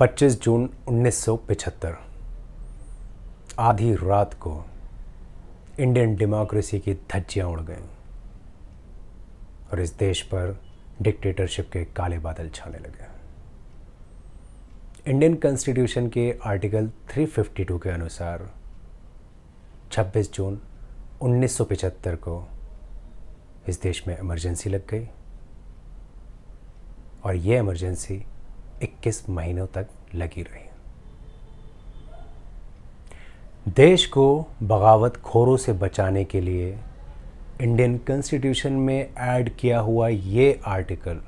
25 जून 1975 आधी रात को इंडियन डेमोक्रेसी की धज्जियां उड़ गईं और इस देश पर डिक्टेटरशिप के काले बादल छाने लगे इंडियन कॉन्स्टिट्यूशन के आर्टिकल 352 के अनुसार 26 जून 1975 को इस देश में इमरजेंसी लग गई और ये इमरजेंसी 21 महीनों तक लगी रही देश को बगावत खोरों से बचाने के लिए इंडियन कॉन्स्टिट्यूशन में ऐड किया हुआ ये आर्टिकल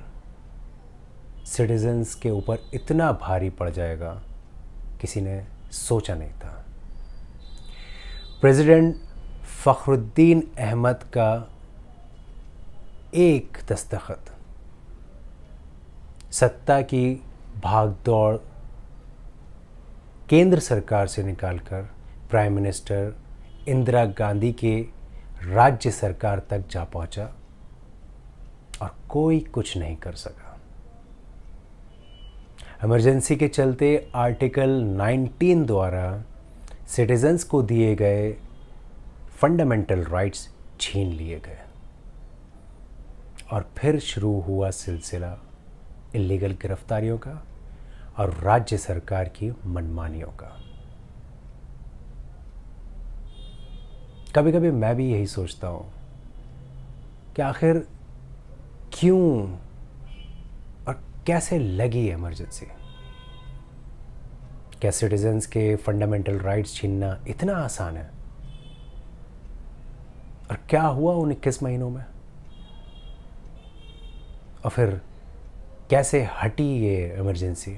सिटीजन्स के ऊपर इतना भारी पड़ जाएगा किसी ने सोचा नहीं था प्रेसिडेंट फ़खरुद्दीन अहमद का एक दस्तखत सत्ता की भाग दौड़ केंद्र सरकार से निकालकर प्राइम मिनिस्टर इंदिरा गांधी के राज्य सरकार तक जा पहुंचा और कोई कुछ नहीं कर सका इमरजेंसी के चलते आर्टिकल 19 द्वारा सिटीजन्स को दिए गए फंडामेंटल राइट्स छीन लिए गए और फिर शुरू हुआ सिलसिला इलीगल गिरफ्तारियों का और राज्य सरकार की मनमानियों का कभी कभी मैं भी यही सोचता हूं कि आखिर क्यों और कैसे लगी इमरजेंसी क्या सिटीजन्स के फंडामेंटल राइट्स छीनना इतना आसान है और क्या हुआ उन इक्कीस महीनों में और फिर कैसे हटी ये इमरजेंसी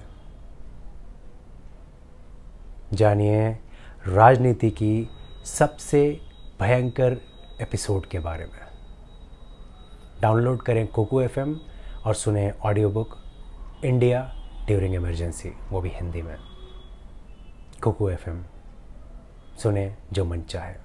जानिए राजनीति की सबसे भयंकर एपिसोड के बारे में डाउनलोड करें कोको एफ और सुने audio book India during emergency वो भी हिंदी में कोको एफ सुने जो मन चाहे